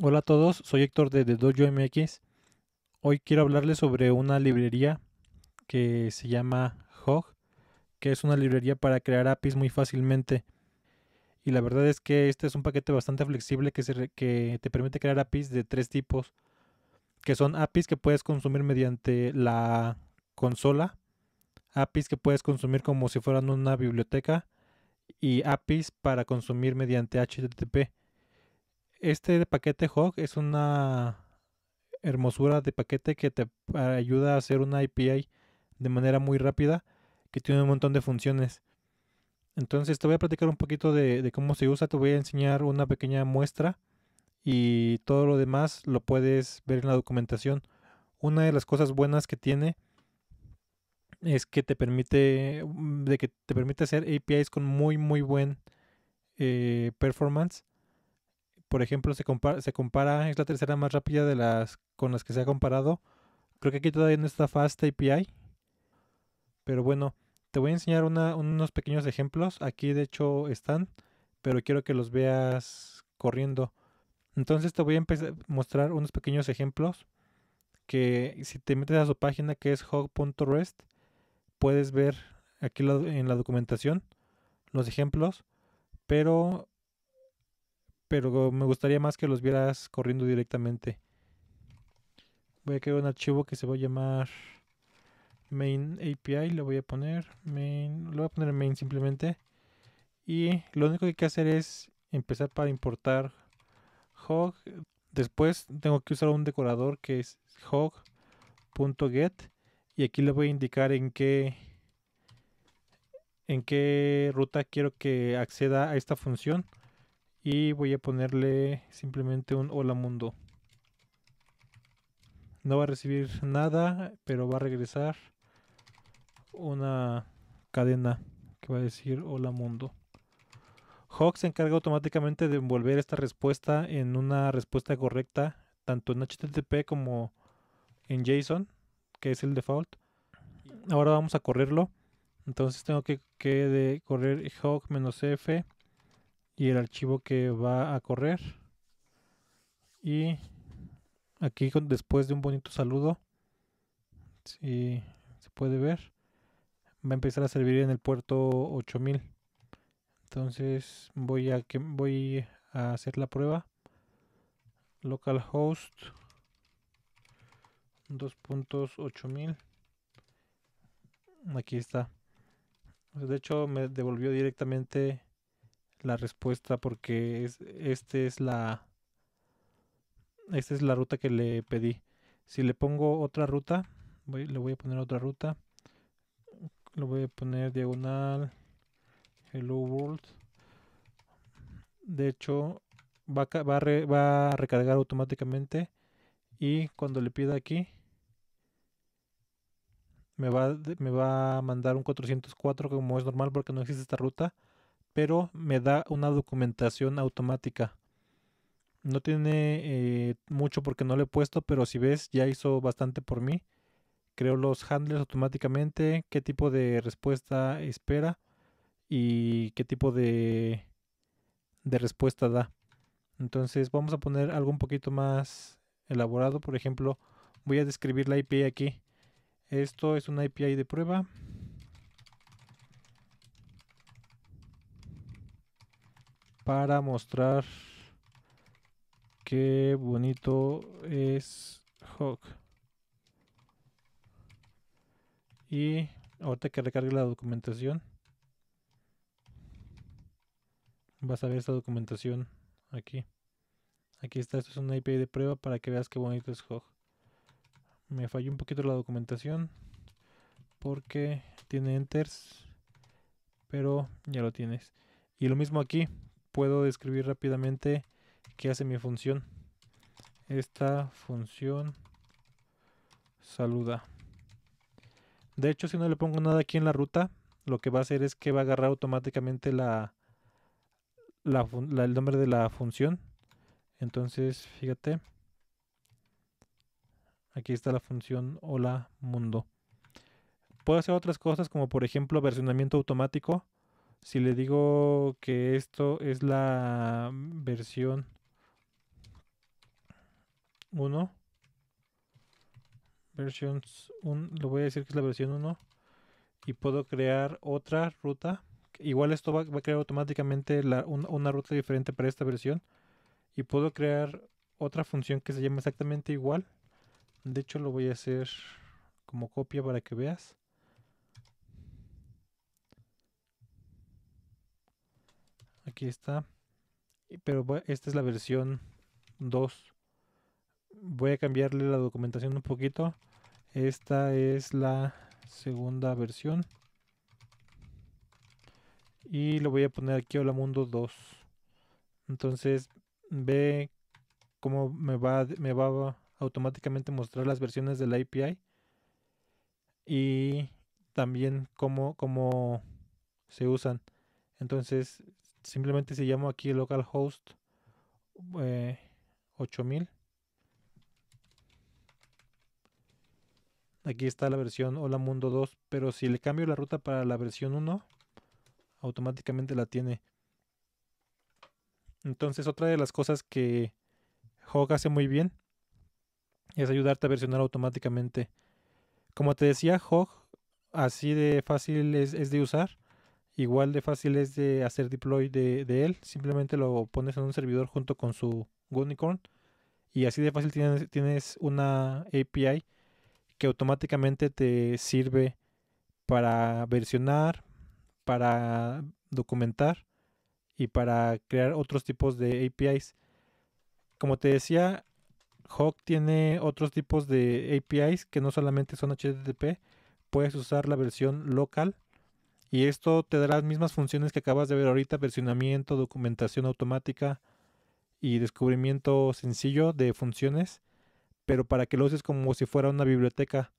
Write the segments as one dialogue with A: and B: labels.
A: Hola a todos, soy Héctor de The Dojo MX. Hoy quiero hablarles sobre una librería que se llama Hog, que es una librería para crear APIs muy fácilmente. Y la verdad es que este es un paquete bastante flexible que, que te permite crear APIs de tres tipos, que son APIs que puedes consumir mediante la consola, APIs que puedes consumir como si fueran una biblioteca y APIs para consumir mediante HTTP. Este paquete Hog es una hermosura de paquete que te ayuda a hacer una API de manera muy rápida que tiene un montón de funciones. Entonces te voy a platicar un poquito de, cómo se usa, te voy a enseñar una pequeña muestra y todo lo demás lo puedes ver en la documentación. Una de las cosas buenas que tiene es que te permite, mm, de que te permite hacer APIs con muy muy buen eh, performance por ejemplo, se compara, se compara, es la tercera más rápida de las con las que se ha comparado. Creo que aquí todavía no está Fast API. Pero bueno, te voy a enseñar unos pequeños ejemplos. Aquí de hecho están, pero quiero que los veas corriendo. Entonces te voy a empezar, mostrar unos pequeños ejemplos que si te metes a su página que es hog.rest, puedes ver aquí en la documentación los ejemplos, pero pero me gustaría más que los vieras corriendo directamente. Voy a crear un archivo que se va a llamar main API, le voy a poner main, lo voy a poner main simplemente. Y lo único que hay que hacer es empezar para importar hog. Después tengo que usar un decorador que es hog.get y aquí le voy a indicar en qué en qué ruta quiero que acceda a esta función. Y voy a ponerle simplemente un hola mundo. No va a recibir nada, pero va a regresar una cadena que va a decir hola mundo. Hawk se encarga automáticamente de envolver esta respuesta en una respuesta correcta, tanto en HTTP como en JSON, que es el default. Ahora vamos a correrlo. Entonces tengo que, que de correr hawk-f y el archivo que va a correr. Y aquí después de un bonito saludo, si se puede ver, va a empezar a servir en el puerto 8000. Entonces voy a, que, voy a hacer la prueba. Localhost 2.8000. Aquí está. De hecho me devolvió directamente la respuesta porque es, este es la esta es la ruta que le pedí. Si le pongo otra ruta, le voy a poner otra ruta. Lo voy a poner diagonal Hello World. De hecho, va a, va, va a recargar automáticamente. Y cuando le pida aquí, me va, me va a mandar un 404 como es normal porque no existe esta ruta pero me da una documentación automática. No tiene eh, mucho porque no le he puesto, pero si ves ya hizo bastante por mí. Creo los handlers automáticamente, qué tipo de respuesta espera y qué tipo de, de respuesta da. Entonces vamos a poner algo un poquito más elaborado. Por ejemplo, voy a describir la API aquí. Esto es una API de prueba. para mostrar qué bonito es Hawk. Y ahorita que recargue la documentación, vas a ver esta documentación aquí. Aquí está, esto es una API de prueba para que veas qué bonito es Hog. Me falló un poquito la documentación porque tiene enters, pero ya lo tienes. Y lo mismo aquí, puedo describir rápidamente qué hace mi función. Esta función saluda. De hecho, si no le pongo nada aquí en la ruta, lo que va a hacer es que va a agarrar automáticamente la, el nombre de la función. Entonces, fíjate. Aquí está la función hola mundo. Puedo hacer otras cosas como por ejemplo versionamiento automático. Si le digo que esto es la versión 1, 1, lo voy a decir que es la versión 1 y puedo crear otra ruta. Igual esto va, a crear automáticamente una ruta diferente para esta versión y puedo crear otra función que se llama exactamente igual. De hecho lo voy a hacer como copia para que veas. Aquí está. Pero esta es la versión 2. Voy a cambiarle la documentación un poquito. Esta es la segunda versión. Y lo voy a poner aquí Hola Mundo 2. Entonces ve cómo me va, me va automáticamente mostrar las versiones de la API. Y también cómo, cómo se usan. Entonces, simplemente se llamo aquí localhost 8000 eh, aquí está la versión hola mundo 2 pero si le cambio la ruta para la versión 1 automáticamente la tiene entonces otra de las cosas que Hog hace muy bien es ayudarte a versionar automáticamente como te decía Hog así de fácil es de usar igual de fácil es de hacer deploy de, él. Simplemente lo pones en un servidor junto con su Unicorn. Y así de fácil tienes, tienes una API que automáticamente te sirve para versionar, para documentar y para crear otros tipos de APIs. Como te decía, Hawk tiene otros tipos de APIs que no solamente son HTTP. Puedes usar la versión local y esto te da las mismas funciones que acabas de ver ahorita, versionamiento, documentación automática y descubrimiento sencillo de funciones, pero para que lo uses como si fuera una biblioteca.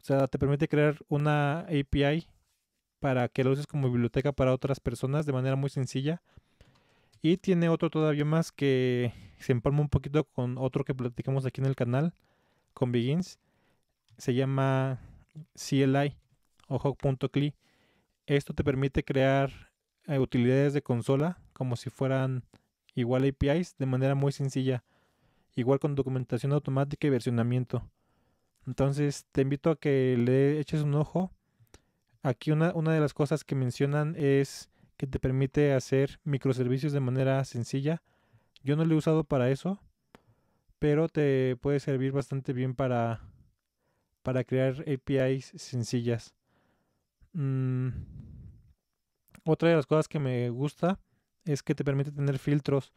A: O sea, te permite crear una API para que lo uses como biblioteca para otras personas de manera muy sencilla. Y tiene otro todavía más que se empalma un poquito con otro que platicamos aquí en el canal, con Begins. Se llama CLI o Hawk.cli. Esto te permite crear eh, utilidades de consola como si fueran igual APIs de manera muy sencilla, igual con documentación automática y versionamiento. Entonces te invito a que le eches un ojo. Aquí una, de las cosas que mencionan es que te permite hacer microservicios de manera sencilla. Yo no lo he usado para eso, pero te puede servir bastante bien para, para crear APIs sencillas. Mm, otra de las cosas que me gusta es que te permite tener filtros.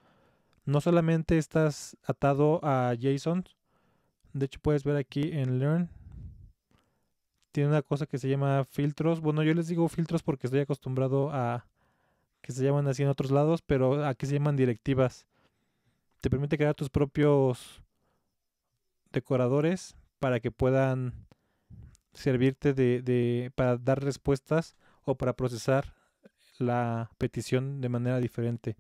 A: No solamente estás atado a JSON. De hecho, puedes ver aquí en Learn. Tiene una cosa que se llama filtros. Bueno, yo les digo filtros porque estoy acostumbrado a que se llaman así en otros lados, pero aquí se llaman directivas. Te permite crear tus propios decoradores para que puedan servirte de, para dar respuestas o para procesar la petición de manera diferente.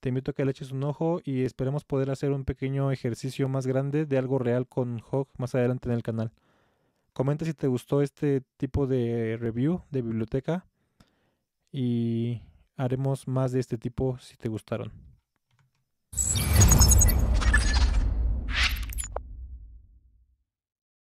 A: Te invito a que le eches un ojo y esperemos poder hacer un pequeño ejercicio más grande de algo real con Hog más adelante en el canal. Comenta si te gustó este tipo de review de biblioteca y haremos más de este tipo si te gustaron.